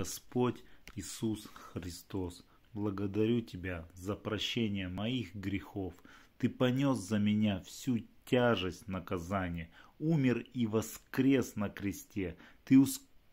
Господь Иисус Христос, благодарю Тебя за прощение моих грехов. Ты понес за меня всю тяжесть наказания, умер и воскрес на кресте. Ты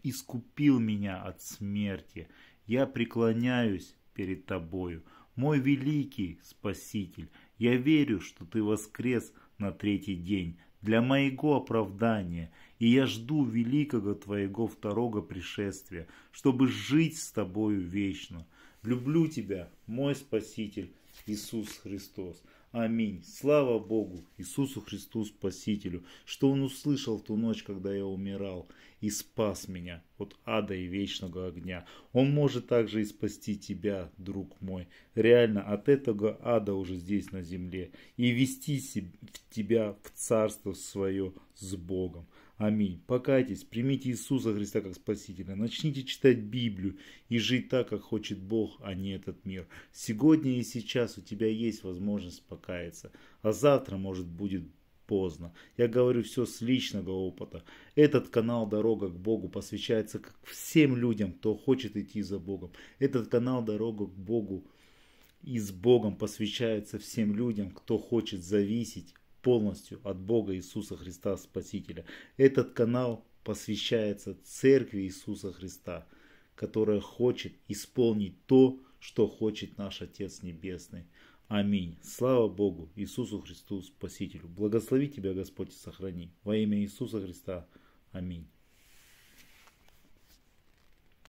искупил меня от смерти. Я преклоняюсь перед Тобою, мой великий Спаситель. Я верю, что Ты воскрес на третий день для моего оправдания, и я жду великого твоего второго пришествия, чтобы жить с тобою вечно. Люблю тебя, мой Спаситель, Иисус Христос. Аминь. Слава Богу, Иисусу Христу Спасителю, что Он услышал в ту ночь, когда я умирал, и спас меня от ада и вечного огня. Он может также и спасти тебя, друг мой, реально от этого ада уже здесь на земле, и вести тебя в царство свое с Богом. Аминь. Покайтесь, примите Иисуса Христа как Спасителя, начните читать Библию и жить так, как хочет Бог, а не этот мир. Сегодня и сейчас у тебя есть возможность покаяться, а завтра, может, будет поздно. Я говорю все с личного опыта. Этот канал «Дорога к Богу» посвящается как всем людям, кто хочет идти за Богом. Этот канал «Дорога к Богу» и с Богом посвящается всем людям, кто хочет зависеть полностью от Бога Иисуса Христа Спасителя. Этот канал посвящается Церкви Иисуса Христа, которая хочет исполнить то, что хочет наш Отец Небесный. Аминь. Слава Богу, Иисусу Христу Спасителю. Благослови тебя Господь и сохрани. Во имя Иисуса Христа. Аминь.